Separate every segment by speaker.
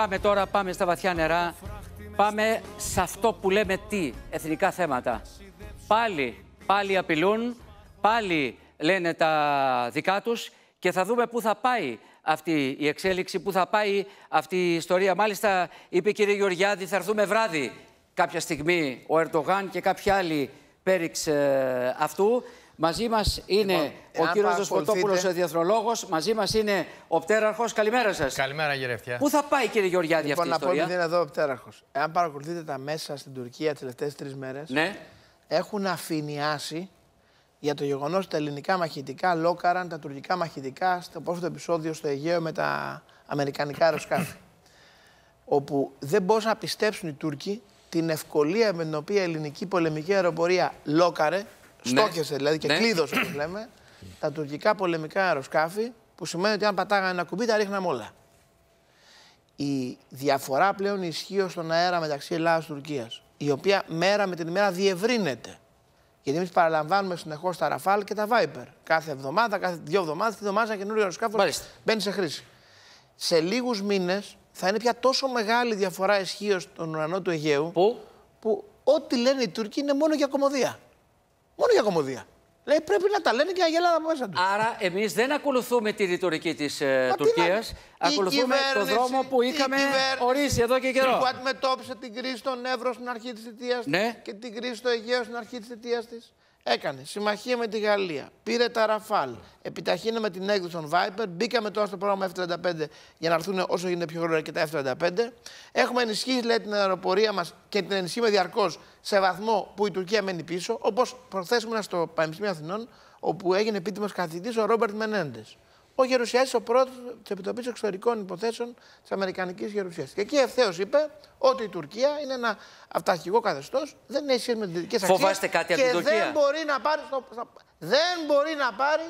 Speaker 1: πάμε τώρα, πάμε στα βαθιά νερά. Πάμε σε αυτό που λέμε τι, εθνικά θέματα. Πάλι, πάλι απειλούν, πάλι λένε τα δικά τους και θα δούμε πού θα πάει αυτή η εξέλιξη, πού θα πάει αυτή η ιστορία. Μάλιστα, είπε η Γεωργιάδη, θα έρθουμε βράδυ κάποια στιγμή ο Ερντογάν και κάποιοι άλλοι πέριξ ε, αυτού. Μαζί μας λοιπόν, είναι ο κύριο Δοσκοτόπουλο, ο διαθρολόγο. Μαζί μας είναι ο Πτέραρχος. Καλημέρα σας. Καλημέρα, κύριε Πού θα πάει,
Speaker 2: κύριε Γεωργιάδη, λοιπόν, αυτή η ιστορία. Λοιπόν,
Speaker 3: να πω ότι είναι εδώ ο Πτέραρχος. Εάν παρακολουθείτε τα μέσα στην Τουρκία τις τελευταίες τρεις μέρες, ναι. έχουν αφηνιάσει για το γεγονός ότι τα ελληνικά μαχητικά λόκαραν τα τουρκικά μαχητικά στο πρόσφατο επεισόδιο στο Αιγαίο με τα αμερικανικά αεροσκάφη. όπου δεν μπορούσαν να πιστέψουν οι Τούρκοι την ευκολία με την οποία η ελληνική πολεμική αεροπορία λόκαρε ναι. στόχευσε δηλαδή και ναι. κλείδωσε όπως λέμε τα τουρκικά πολεμικά αεροσκάφη που σημαίνει ότι αν πατάγανε ένα κουμπί τα ρίχναμε όλα. Η διαφορά πλέον ισχύει στον αέρα μεταξύ Ελλάδας και Τουρκίας, η οποία μέρα με την ημέρα διευρύνεται. Γιατί εμείς παραλαμβάνουμε συνεχώς τα Ραφάλ και τα Viper. Κάθε εβδομάδα, κάθε δύο εβδομάδες, τη εβδομάδα ένα καινούριο αεροσκάφο μπαίνει σε χρήση. Σε λίγους μήνες θα είναι πια τόσο μεγάλη διαφορά ισχύω στον ουρανό του Αιγαίου. Που, που ό,τι λένε οι Τούρκοι είναι μόνο για κομμωδία. Μόνο για κομμωδία. Λέει πρέπει να τα λένε και να γελάνε μέσα τους. Άρα
Speaker 1: εμείς δεν ακολουθούμε τη ρητορική της ε, Τουρκία. Ακολουθούμε τον δρόμο
Speaker 3: που είχαμε ορίσει εδώ και καιρό. Που αντιμετώπισε την κρίση των Εύρω στην αρχή της θητείας ναι. και την κρίση του Αιγαίου στην αρχή της θητείας της. Έκανε συμμαχία με τη Γαλλία. Πήρε τα Ραφάλ. Επιταχύναμε την έκδοση των Viper. Μπήκαμε τώρα στο πρόγραμμα F35 για να έρθουν όσο γίνεται πιο γρήγορα και τα F35. Έχουμε ενισχύσει λέει, την αεροπορία μας και την ενισχύουμε διαρκώς σε βαθμό που η Τουρκία μένει πίσω. Όπως προθέσουμε στο Πανεπιστήμιο Αθηνών, όπου έγινε επίτιμος καθηγητής ο Ρόμπερτ Μενέντες ο Γερουσιαστής, ο πρόεδρο της Επιτροπής Εξωτερικών Υποθέσεων της Αμερικανικής Γερουσία. Και εκεί ευθέως είπε ότι η Τουρκία είναι ένα αυταρχικό καθεστώς, δεν έχει σχέση με τις δυτικές αξίες. Φοβάστε κάτι και από την Τουρκία. Δεν μπορεί να πάρει, στο... δεν μπορεί να πάρει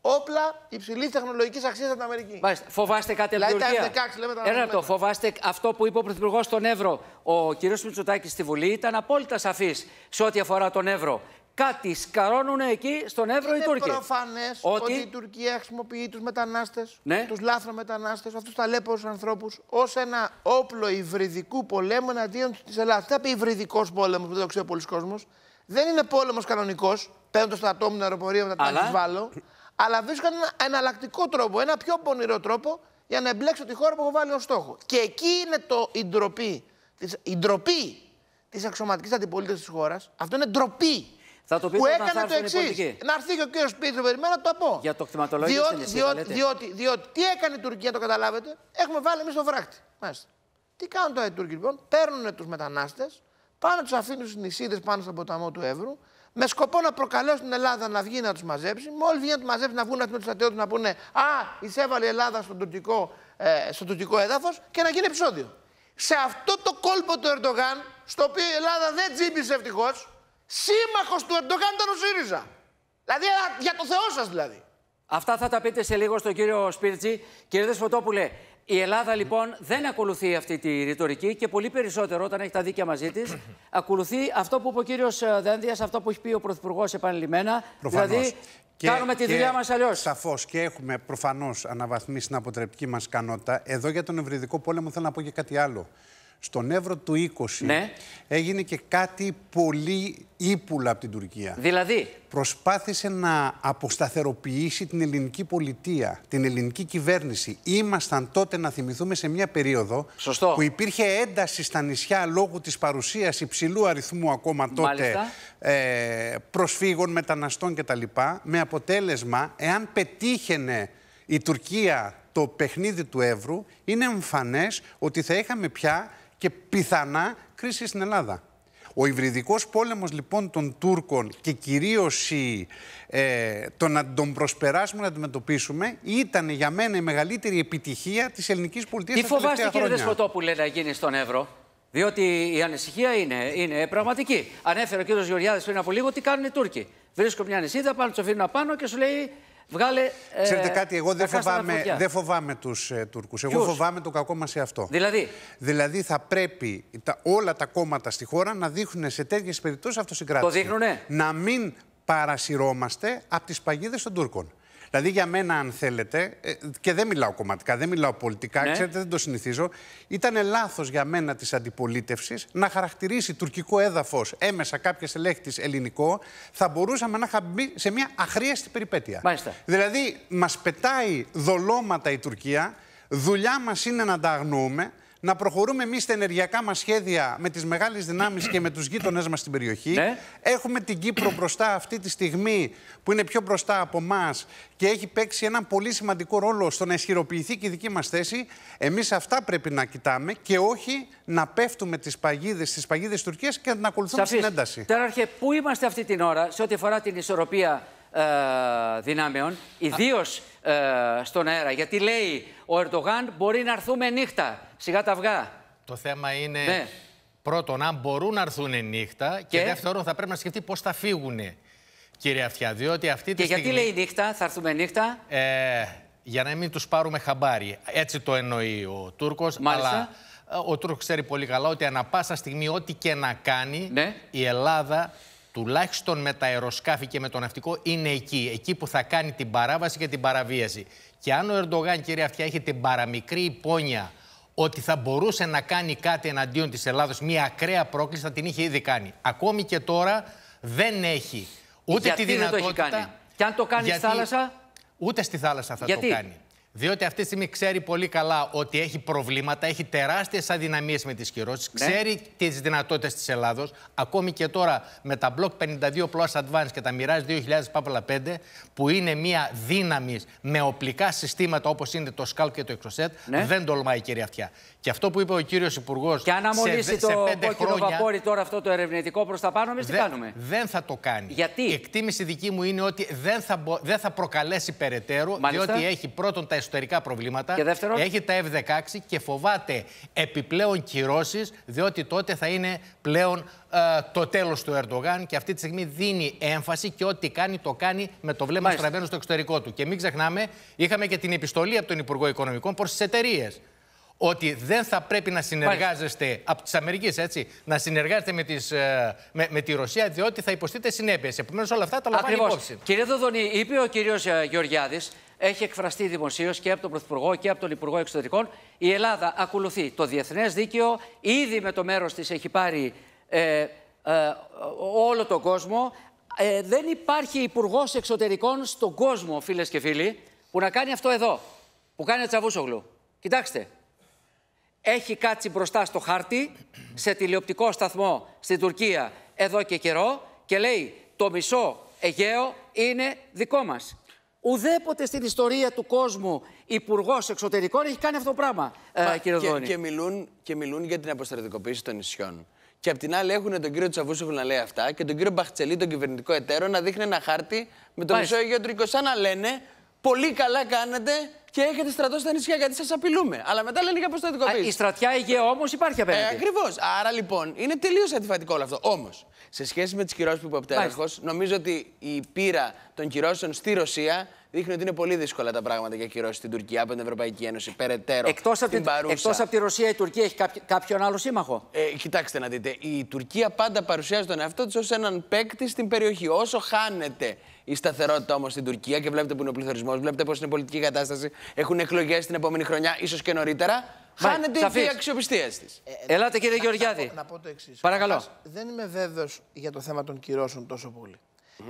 Speaker 3: όπλα υψηλής τεχνολογικής αξίας από την Αμερική.
Speaker 1: Μάλιστα. Φοβάστε κάτι από την Τουρκία. Ένα το φοβάστε αυτό που είπε ο Πρωθυπουργός στον Εύρο. Ο κ. Μητσοτάκης στη Βουλή ήταν απόλυτα σαφής σε ό,τι αφορά τον Εύρο κάτι σκαρώνουν εκεί στον Εύρο οι Τούρκοι. Είναι
Speaker 3: προφανές ότι... ότι η Τουρκία χρησιμοποιεί τους μετανάστες, ναι. τους λάθρο μετανάστε, αυτού του ταλέπορου ανθρώπους, ως ένα όπλο υβριδικού πολέμου εναντίον της Ελλάδας. Τι θα πει υβριδικός πόλεμος που δεν το ξέρει πολλοί κόσμος. Δεν είναι πόλεμος κανονικός. παίρνοντα το άτομο αεροπορία μετά Αλλά... βάλω. Αλλά βρίσκω ένα εναλλακτικό τρόπο, ένα πιο πονηρό τρόπο για να εμπλέξω τη χώρα που έχω βάλει ως στόχο. Και εκεί είναι το, η ντροπή. Της, η ντροπή της αξιωματικής αντιπολίτευσης της χώρας. Αυτό είναι ντροπή. Θα το που έκανε το εξή. Να έρθει και ο κύριος Πίτρο, περιμένω να το πω. Για το κτηματολόγιο διότι, διότι, διότι, διότι, διότι τι έκανε η Τουρκία, το καταλάβετε. Έχουμε βάλει εμείς το φράχτη. Μάλιστα. Τι κάνουν τώρα οι Τούρκοι λοιπόν, παίρνουν τους μετανάστες, πάνε τους αφήνουν στις νησίδες πάνω στον ποταμό του Εύρου, με σκοπό να προκαλέσουν την Ελλάδα να βγει να τους μαζέψει. Μόλις βγει να τους μαζέψει, να βγουν να τους στρατιώτες να πούνε Α, εισέβαλε η Ελλάδα στον τουρκικό, ε, στο τουρκικό έδαφος και να γίνει επεισόδιο. Σε αυτό το κόλπο του Ερντογάν, στο οποίο η Ελλάδα δεν τζίμπησε ευτυχώς, Σύμμαχος του Ερντογάν ήταν ο ΣΥΡΙΖΑ. Δηλαδή για το Θεό σας δηλαδή.
Speaker 1: Αυτά θα τα πείτε σε λίγο στον κύριο Σπίρτζη. Κύριε Δεσφωτόπουλε, η Ελλάδα λοιπόν δεν ακολουθεί αυτή τη ρητορική και πολύ περισσότερο όταν έχει τα δίκαια μαζί της, ακολουθεί αυτό που είπε ο κύριος ε, Δένδιας, αυτό που έχει πει ο Πρωθυπουργός επανειλημμένα. Δηλαδή, κάνουμε τη δουλειά μας
Speaker 4: αλλιώς. Σαφώς και έχουμε προφανώς αναβαθμίσει την αποτρεπτική μας ικανότητα. Εδώ για τον ευρυδικό πόλεμο θέλω να πω και κάτι άλλο στον Εύρο του 20 ναι. έγινε και κάτι πολύ ύπουλα από την Τουρκία. Δηλαδή. Προσπάθησε να αποσταθεροποιήσει την ελληνική πολιτεία, την ελληνική κυβέρνηση. Ήμασταν τότε, να θυμηθούμε, σε μια περίοδο Σωστό. που υπήρχε ένταση στα νησιά λόγω της παρουσίας υψηλού αριθμού ακόμα τότε ε, προσφύγων, μεταναστών κτλ. Με αποτέλεσμα, εάν πετύχαινε η Τουρκία το παιχνίδι του Εύρου, είναι εμφανές ότι θα είχαμε πια και πιθανά κρίση στην Ελλάδα. Ο υβριδικός πόλεμος λοιπόν των Τούρκων και κυρίως η, ε, το να τον προσπεράσουμε, να αντιμετωπίσουμε, ήταν για μένα η μεγαλύτερη επιτυχία της ελληνικής πολιτείας Τι τα τελευταία φοβάστε, χρόνια. Τι κύριε
Speaker 1: Δεσποτόπουλε να γίνει στον Εύρο. Διότι η ανησυχία είναι, είναι πραγματική. Ανέφερε ο κύριος Γεωργιάδης πριν από λίγο τι κάνουν οι Τούρκοι. Βρίσκουν μια νησίδα, πάνε, τους αφήνουν απάνω και σου λέει Βγάλε,
Speaker 4: ε, Ξέρετε κάτι, εγώ δεν φοβάμαι, φοβάμαι τους ε, Τούρκους. Εγώ φοβάμαι το κακό μας σε αυτό. Δηλαδή, δηλαδή θα πρέπει τα, όλα τα κόμματα στη χώρα να δείχνουν σε τέτοιες περιπτώσεις αυτοσυγκράτηση. Το δείχνουνε. Να μην παρασυρώμαστε από τις παγίδες των Τούρκων. Δηλαδή, για μένα, αν θέλετε, ε, και δεν μιλάω κομματικά, δεν μιλάω πολιτικά, ναι. ξέρετε, δεν το συνηθίζω. Ήταν λάθος για μένα της αντιπολίτευσης να χαρακτηρίσει τουρκικό έδαφος έμεσα κάποιες ελέγχτης ελληνικό. Θα μπορούσαμε να είχαμε μπει σε μια αχρίαστη περιπέτεια. Μάλιστα. Δηλαδή, μας πετάει δολώματα η Τουρκία. Δουλειά μας είναι να τα αγνοούμε να προχωρούμε εμείς τα ενεργειακά μας σχέδια με τις μεγάλες δυνάμεις και με τους γείτονές μας στην περιοχή. Ναι. Έχουμε την Κύπρο μπροστά αυτή τη στιγμή που είναι πιο μπροστά από εμάς και έχει παίξει ένα πολύ σημαντικό ρόλο στο να ισχυροποιηθεί και η δική μας θέση. Εμείς αυτά πρέπει να κοιτάμε και όχι να πέφτουμε τις παγίδες τη παγίδες Τουρκίας και να την ακολουθούμε στην ένταση. Τέραρχε,
Speaker 1: πού είμαστε αυτή την ώρα σε ό,τι αφορά την ισορροπία ε, δυνάμεων, ιδίως ε, στον αέρα. Γιατί λέει ο Ερντογάν μπορεί να έρθουμε νύχτα, σιγά τα
Speaker 2: αυγά. Το θέμα είναι ναι. πρώτον αν μπορούν να έρθουν νύχτα και, δεύτερον θα πρέπει να σκεφτεί πώς θα φύγουν. Κύριε Αυτιά, αυτή τη και στιγμή... γιατί λέει νύχτα, θα έρθουμε νύχτα. Ε, για να μην τους πάρουμε χαμπάρι. Έτσι το εννοεί ο Τούρκος. Μάλιστα. Αλλά ο Τούρκος ξέρει πολύ καλά ότι ανα πάσα στιγμή ό,τι και να κάνει ναι. η Ελλάδα τουλάχιστον με τα αεροσκάφη και με το ναυτικό, είναι εκεί. Εκεί που θα κάνει την παράβαση και την παραβίαση. Και αν ο Ερντογάν, κύριε Αυτιά, έχει την παραμικρή υπόνοια ότι θα μπορούσε να κάνει κάτι εναντίον της Ελλάδος, μια ακραία πρόκληση, θα την είχε ήδη κάνει. Ακόμη και τώρα δεν έχει ούτε τη δυνατότητα... Δεν το έχει κάνει. Και αν το κάνει στη θάλασσα... Ούτε στη θάλασσα θα το κάνει. Διότι αυτή τη στιγμή ξέρει πολύ καλά ότι έχει προβλήματα, έχει τεράστιες αδυναμίες με τις κυρώσεις, ναι. ξέρει τις δυνατότητες της Ελλάδος. Ακόμη και τώρα με τα Block 52 Plus advance και τα Mirage 2000 5, που είναι μια δύναμη με οπλικά συστήματα όπως είναι το Scalp και το Exocet, ναι. δεν τολμάει η κυρία Αυτιά. Και αυτό που είπε ο κύριος Υπουργός. Και αν αμολύσει το κόκκινο βαπόρι τώρα αυτό το ερευνητικό προς τα πάνω, εμείς τι κάνουμε. Δεν θα το κάνει. Γιατί. Η εκτίμηση δική μου είναι ότι δεν θα, δεν θα προκαλέσει περαιτέρω, διότι έχει πρώτον τα εσωτερικά προβλήματα. Και δεύτερον. Έχει τα F16 και φοβάται επιπλέον κυρώσεις, διότι τότε θα είναι πλέον ε, το τέλος του Ερντογάν. Και αυτή τη στιγμή δίνει έμφαση και ό,τι κάνει το κάνει με το βλέμμα στραβένο στο εξωτερικό του. Και μην ξεχνάμε, είχαμε και την επιστολή από τον Υπουργό Οικονομικών προς τις εταιρείες ότι δεν θα πρέπει να συνεργάζεστε από τις Αμερικής, έτσι, να συνεργάζεστε με, τις, ε, με, με, τη Ρωσία, διότι θα υποστείτε συνέπειες. Επομένως, όλα αυτά τα λαμβάνει υπόψη.
Speaker 1: Κύριε Δοδονή, είπε ο κύριος ε, Γεωργιάδης, έχει εκφραστεί δημοσίως και από τον Πρωθυπουργό και από τον Υπουργό Εξωτερικών. Η Ελλάδα ακολουθεί το διεθνές δίκαιο, ήδη με το μέρος της έχει πάρει ε, ε, όλο τον κόσμο. Ε, δεν υπάρχει υπουργός εξωτερικών στον κόσμο, φίλες και φίλοι, που να κάνει αυτό εδώ, που κάνει ο Τσαβούσογλου. Κοιτάξτε, έχει κάτσει μπροστά στο χάρτη σε τηλεοπτικό σταθμό στην Τουρκία εδώ και καιρό και λέει το μισό Αιγαίο είναι δικό μας. Ουδέποτε στην ιστορία του κόσμου υπουργός εξωτερικών έχει κάνει αυτό το πράγμα, ε, Μα, κύριε και, Δόνη. Και
Speaker 3: μιλούν, και μιλούν για την αποστρατικοποίηση των νησιών. Και απ' την άλλη έχουν τον κύριο Τσαβούσοφ να λέει αυτά και τον κύριο Μπαχτσελή, τον κυβερνητικό εταίρο, να δείχνει ένα χάρτη με το μισό Αιγαίο Σαν να λένε πολύ καλά κάνετε και έχετε στρατό στα νησιά γιατί σας απειλούμε. Αλλά μετά λένε για προστατικοποίηση. Η στρατιά Αιγαίου όμως υπάρχει ε, απέναντι. Ε, Ακριβώς. Άρα λοιπόν είναι τελείως αντιφατικό όλο αυτό. Όμως, σε σχέση με τις κυρώσεις που είπε ο νομίζω ότι η πείρα των κυρώσεων στη Ρωσία δείχνει ότι είναι πολύ δύσκολα τα πράγματα για κυρώσεις στην Τουρκία από την Ευρωπαϊκή Ένωση περαιτέρω. Εκτός από, την... Εκτός από
Speaker 1: τη Ρωσία, η Τουρκία
Speaker 3: έχει κάποιον άλλο σύμμαχο. Ε, κοιτάξτε να δείτε. Η Τουρκία πάντα παρουσιάζει τον εαυτό της ως έναν παίκτη στην περιοχή. Όσο χάνεται η σταθερότητα όμως στην Τουρκία και βλέπετε που είναι ο πληθωρισμός, βλέπετε πώς είναι η πολιτική κατάσταση. Έχουν εκλογές την επόμενη χρονιά, ίσως και νωρίτερα. Χάνεται η αξιοπιστία της. Ε, ε, Ελάτε κύριε Γεωργιάδη. Παρακαλώ. Δεν είμαι βέβαιος για το θέμα των κυρώσεων τόσο πολύ.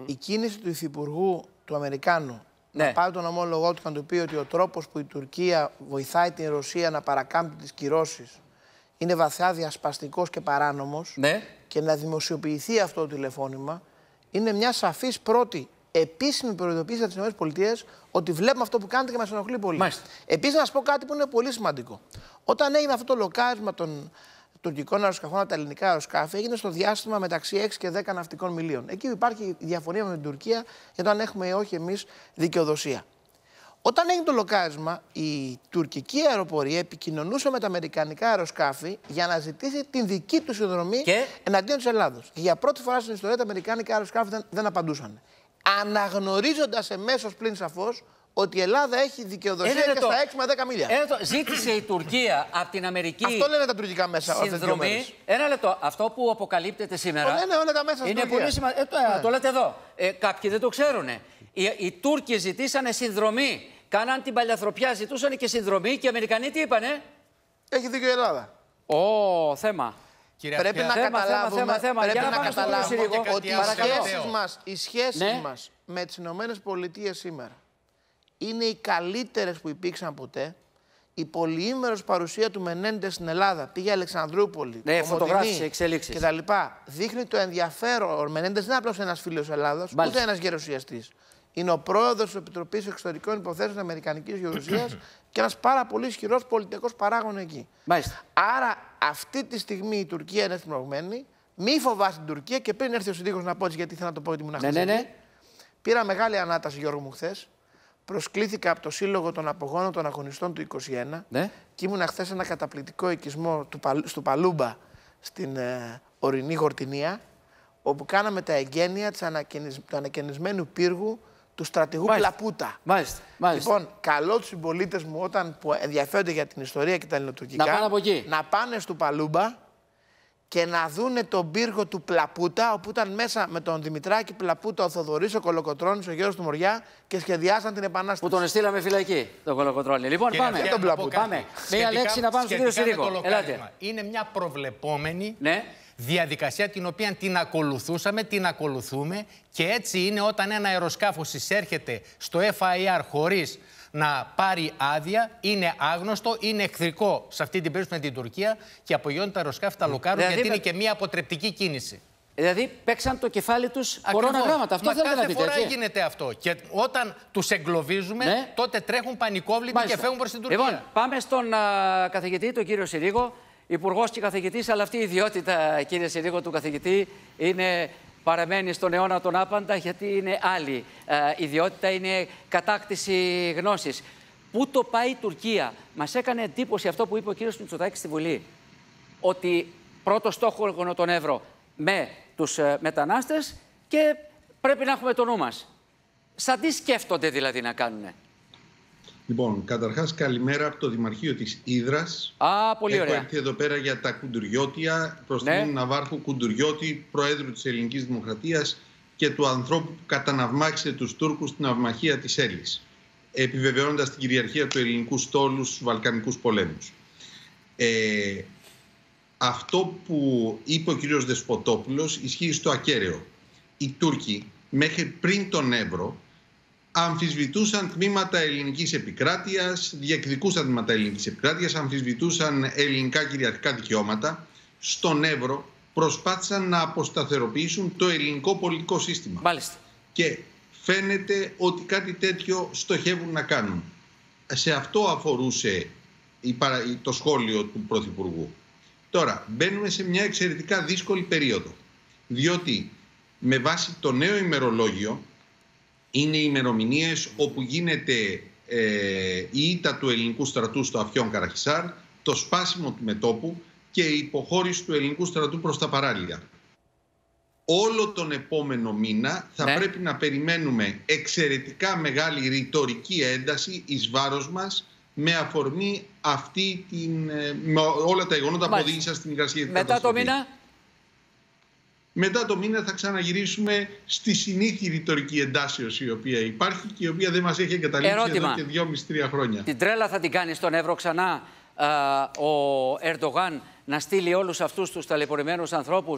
Speaker 3: Η κίνηση του Υφυπουργού του Αμερικάνου να ναι. πάρει τον ομόλογό του και να του πει ότι ο τρόπος που η Τουρκία βοηθάει την Ρωσία να παρακάμπτει τις κυρώσεις είναι βαθιά διασπαστικός και παράνομος ναι. και να δημοσιοποιηθεί αυτό το τηλεφώνημα είναι μια σαφής πρώτη επίσημη προειδοποίηση από τις ΗΠΑ ότι βλέπουμε αυτό που κάνετε και μας ενοχλεί πολύ. Επίσης, να σας πω κάτι που είναι πολύ σημαντικό. Όταν έγινε αυτό το λοκάρισμα των τουρκικών αεροσκαφών από τα ελληνικά αεροσκάφη έγινε στο διάστημα μεταξύ 6 και 10 ναυτικών μιλίων. Εκεί υπάρχει διαφωνία με την Τουρκία για το αν έχουμε ή όχι εμείς δικαιοδοσία. Όταν έγινε το λοκάρισμα, η τουρκική αεροπορία επικοινωνούσε με τα αμερικανικά αεροσκάφη για να ζητήσει την δική τους συνδρομή εναντίον της Ελλάδος. Για πρώτη φορά στην ιστορία τα αμερικανικά αεροσκάφη δεν, δεν απαντούσαν αναγνωρίζοντας εμέσως πλην σαφώς ότι η Ελλάδα έχει δικαιοδοσία για και στα 6 με 10 μίλια.
Speaker 1: Ζήτησε η Τουρκία από την Αμερική. Αυτό λένε τα τουρκικά μέσα. Συνδρομή. Ένα λεπτό. Αυτό που αποκαλύπτεται σήμερα. Το λένε όλα τα μέσα Είναι πολύ σημαντικό. Ε, ε ναι. το, λέτε εδώ. Ε, κάποιοι δεν το ξέρουν. Οι, οι Τούρκοι ζητήσανε συνδρομή. Κάναν την παλιαθροπιά, ζητούσαν και συνδρομή και οι Αμερικανοί τι είπανε. Έχει δίκιο η Ελλάδα. Ω, θέμα πρέπει να καταλάβουμε, θέμα, πρέπει να, καταλάβουμε
Speaker 3: ότι οι σχέσεις μας, οι σχέσεις ναι. μας με τις Ηνωμένες Πολιτείες σήμερα είναι οι καλύτερες που υπήρξαν ποτέ. Η πολυήμερος παρουσία του Μενέντε στην Ελλάδα, πήγε Αλεξανδρούπολη, ναι, φωτογράφησε τα λοιπά, Δείχνει το ενδιαφέρον. Ο Μενέντες δεν είναι ένας φίλος φίλο Ελλάδα, ούτε ένας γερουσιαστή είναι ο πρόεδρος της Επιτροπής Εξωτερικών Υποθέσεων Αμερικανικής Γεωργίας και ένας πάρα πολύ ισχυρός πολιτικός παράγων εκεί. Μάλιστα. Άρα, αυτή τη στιγμή η Τουρκία είναι θυμωμένη. Μη φοβάσαι την Τουρκία και πριν έρθει ο συντήγο να πω έτσι, γιατί ήθελα να το πω ότι ήμουν ναι, ναι, ναι. Πήρα μεγάλη ανάταση, Γιώργο μου, χθες. Προσκλήθηκα από το Σύλλογο των Απογόνων των Αγωνιστών του 2021 ναι. και ήμουν χθε ένα καταπληκτικό οικισμό του, στο Παλούμπα στην ε, ορεινή Γορτινία, όπου κάναμε τα εγγένεια του ανακαινισμένου πύργου του στρατηγού μάλιστα, Πλαπούτα. Μάλιστα, μάλιστα. Λοιπόν, καλώ τους συμπολίτες μου όταν που ενδιαφέρονται για την ιστορία και τα ελληνοτουρκικά να πάνε, από εκεί. να πάνε στο Παλούμπα και να δούνε τον πύργο του Πλαπούτα, όπου ήταν μέσα με τον Δημητράκη Πλαπούτα, ο Θοδωρής, ο Κολοκοτρόνη, ο Γιώργο του Μωριά και σχεδιάσαν την Επανάσταση. Που τον στείλαμε φυλακή,
Speaker 1: τον Κολοκοτρόνη. Λοιπόν, και πάμε. Τον πλαπούτα. πάμε. Σχετικά, Μία λέξη να πάμε στον κύριο Συρίκο. Είναι μια λεξη να παμε στον κυριο σιρηκο
Speaker 2: ειναι μια προβλεπομενη ναι Διαδικασία την οποία την ακολουθούσαμε, την ακολουθούμε και έτσι είναι όταν ένα αεροσκάφος εισέρχεται στο FIR χωρίς να πάρει άδεια, είναι άγνωστο, είναι εχθρικό σε αυτή την περίπτωση με την Τουρκία και απογειώνει τα αεροσκάφη, τα λοκάρουν δηλαδή γιατί είναι και μια αποτρεπτική κίνηση. Δηλαδή παίξαν το κεφάλι τους κορώνα γράμματα. Αυτό θέλετε να Κάθε φορά έτσι. γίνεται αυτό. Και όταν τους εγκλωβίζουμε, ναι. τότε τρέχουν πανικόβλητοι και φεύγουν προς την Τουρκία. Λοιπόν, πάμε στον καθηγητή, τον κύριο Συρίγο
Speaker 1: υπουργός και καθηγητής, αλλά αυτή η ιδιότητα, κύριε Συρίγο, του καθηγητή είναι παραμένει στον αιώνα τον άπαντα, γιατί είναι άλλη ε, ιδιότητα, είναι κατάκτηση γνώσης. Πού το πάει η Τουρκία. Μας έκανε εντύπωση αυτό που είπε ο κύριος Μητσοτάκης στη Βουλή. Ότι πρώτο στόχο είναι τον Εύρω με τους ε, μετανάστες και πρέπει να έχουμε το νου μας. Σαν τι σκέφτονται δηλαδή να κάνουν.
Speaker 5: Λοιπόν, καταρχάς, καλημέρα από το Δημαρχείο της Ήδρας. Α, πολύ ωραία. Έχω έρθει εδώ πέρα για τα κουντουριώτια προς ναι. την Ναβάρχου Κουντουριώτη, Προέδρου της Ελληνικής Δημοκρατίας και του ανθρώπου που καταναυμάξε τους Τούρκους στην αυμαχία της Έλλης, επιβεβαιώνοντας την κυριαρχία του ελληνικού στόλους στους Βαλκανικούς πολέμους. Ε, αυτό που είπε ο κ. Δεσποτόπουλος ισχύει στο ακέραιο. Οι Τούρκοι μέχρι πριν τον Εύρο αμφισβητούσαν τμήματα ελληνικής επικράτειας, διεκδικούσαν τμήματα ελληνικής επικράτειας, αμφισβητούσαν ελληνικά κυριαρχικά δικαιώματα στον Εύρο, προσπάθησαν να αποσταθεροποιήσουν το ελληνικό πολιτικό σύστημα. Μάλιστα. Και φαίνεται ότι κάτι τέτοιο στοχεύουν να κάνουν. Σε αυτό αφορούσε το σχόλιο του Πρωθυπουργού. Τώρα, μπαίνουμε σε μια εξαιρετικά δύσκολη περίοδο, διότι με βάση το νέο ημερολόγιο είναι οι ημερομηνίες όπου γίνεται ε, η ήττα του ελληνικού στρατού στο Αφιόν Καραχισάρ, το σπάσιμο του μετόπου και η υποχώρηση του ελληνικού στρατού προς τα παράλια. Όλο τον επόμενο μήνα θα ναι. πρέπει να περιμένουμε εξαιρετικά μεγάλη ρητορική ένταση εις βάρος μας με αφορμή αυτή την, ε, με όλα τα γεγονότα που οδήγησαν στην υγρασία. Μετά μετά το μήνα θα ξαναγυρίσουμε στη συνήθη ρητορική εντάσεως η οποία υπάρχει και η οποία δεν μας έχει εγκαταλείψει εδώ και δυόμιση-τρία χρόνια. Την
Speaker 1: τρέλα θα την κάνεις στον Εύρο ξανά ο Ερντογάν να στείλει όλους αυτούς τους ταλαιπωρημένους ανθρώπους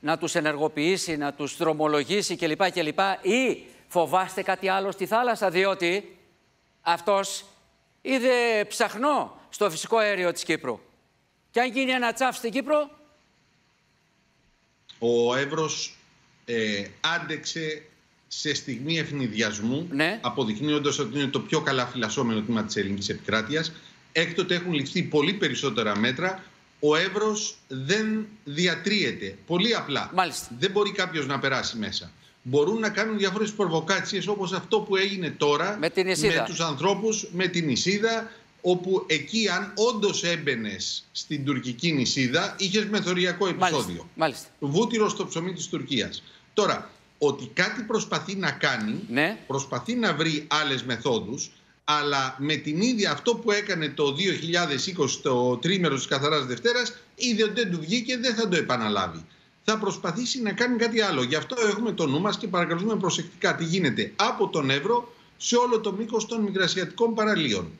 Speaker 1: να του ενεργοποιήσει, να τους δρομολογήσει κλπ. κλπ. Ή φοβάστε κάτι άλλο στη θάλασσα, διότι αυτός είδε ψαχνό στο φυσικό αέριο της Κύπρου. Και αν γίνει ένα τσάφ στην Κύπρο,
Speaker 5: ο Εύρος ε, άντεξε σε στιγμή ευνηδιασμού, ναι. αποδεικνύοντας ότι είναι το πιο καλά φυλασσόμενο τμήμα της ελληνικής επικράτειας. Έκτοτε έχουν ληφθεί πολύ περισσότερα μέτρα. Ο Εύρος δεν διατρίεται. Πολύ απλά. Μάλιστα. Δεν μπορεί κάποιος να περάσει μέσα. Μπορούν να κάνουν διάφορες προβοκάτσιες όπως αυτό που έγινε τώρα με, την ανθρώπου με με την Ισίδα, όπου εκεί αν όντως έμπαινες στην τουρκική νησίδα, είχες μεθοριακό επεισόδιο. Βούτυρος στο ψωμί της Τουρκίας. Τώρα, ότι κάτι προσπαθεί να κάνει, ναι. προσπαθεί να βρει άλλες μεθόδους, αλλά με την ίδια αυτό που έκανε το 2020 το τρίμερο της Καθαράς Δευτέρας, είδε ότι δεν του βγήκε, δεν θα το επαναλάβει. Θα προσπαθήσει να κάνει κάτι άλλο. Γι' αυτό έχουμε το νου μας και παρακαλούμε προσεκτικά τι γίνεται από τον Εύρο σε όλο το μήκος των Μικρασιατικών παραλίων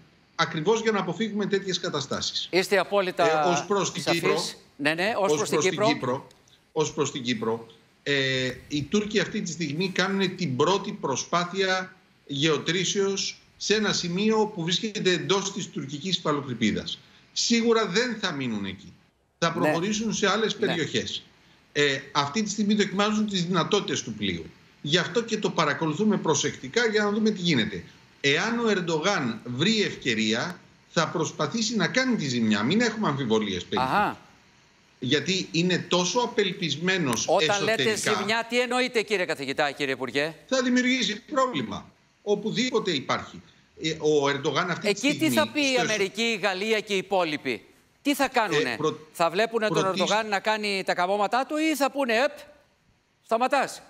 Speaker 5: ακριβώς για να αποφύγουμε τέτοιες καταστάσεις. Είστε απόλυτα. Ε, Ως προς την, Κύπρο. Ναι, ναι, ως προς την Κύπρο. Κύπρο ως προς την Κύπρο. Ε, οι Τούρκοι αυτή τη στιγμή κάνουν την πρώτη προσπάθεια γεωτρήσεως σε ένα σημείο που βρίσκεται εντός της τουρκικής υπαλοκρηπίδα. Σίγουρα δεν θα μείνουν εκεί. Θα ναι. προχωρήσουν σε άλλες ναι. περιοχές. Ε, αυτή τη στιγμή δοκιμάζουν τις δυνατότητες του πλοίου. Γι' αυτό και το παρακολουθούμε προσεκτικά για να δούμε τι γίνεται εάν ο Ερντογάν βρει ευκαιρία, θα προσπαθήσει να κάνει τη ζημιά. Μην έχουμε αμφιβολίες Αχα. γιατί είναι τόσο απελπισμένος Όταν λέτε ζημιά, τι εννοείτε, κύριε καθηγητά, κύριε Υπουργέ. Θα δημιουργήσει πρόβλημα. Οπουδήποτε υπάρχει. Ε, ο Ερντογάν αυτή Εκεί τη στιγμή. Εκεί τι θα πει η Αμερική,
Speaker 1: η Γαλλία και οι υπόλοιποι. Τι θα ε, κάνουνε. Θα βλέπουν τον Ερντογάν να κάνει τα καμώματά του ή θα πούνε, Επ, σταματάς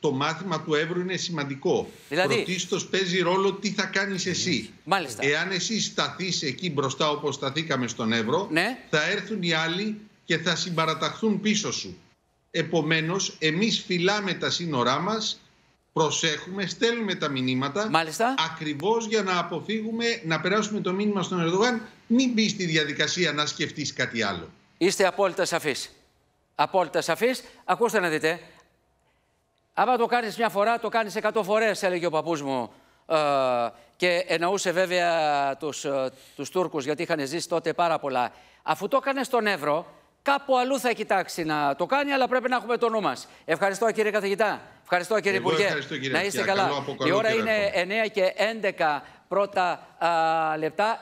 Speaker 5: το μάθημα του Εύρου είναι σημαντικό. Δηλαδή... Πρωτίστως παίζει ρόλο τι θα κάνεις εσύ. Εάν εσύ σταθείς εκεί μπροστά όπως σταθήκαμε στον Εύρο, ναι. θα έρθουν οι άλλοι και θα συμπαραταχθούν πίσω σου. Επομένως, εμείς φυλάμε τα σύνορά μας, προσέχουμε, στέλνουμε τα μηνύματα Μάλιστα. ακριβώς για να αποφύγουμε να περάσουμε το μήνυμα στον Ερδογάν μην μπει στη διαδικασία να σκεφτείς κάτι άλλο. Είστε απόλυτα σαφείς. Απόλυτα σαφείς. Ακούστε να δείτε,
Speaker 1: Άμα το κάνεις μια φορά, το κάνεις 100 φορές», έλεγε ο παππούς μου. Ε, και εννοούσε βέβαια τους ε, τους Τούρκους, γιατί είχαν ζήσει τότε πάρα πολλά. Αφού το έκανες στον Εύρο, κάπου αλλού θα κοιτάξει να το κάνει, αλλά πρέπει να έχουμε το νου μας. Ευχαριστώ κύριε καθηγητά. Ευχαριστώ κύριε Εγώ Υπουργέ. Ευχαριστώ, κύριε να είστε καλά. Η ώρα είναι 9 και 11 πρώτα α, λεπτά.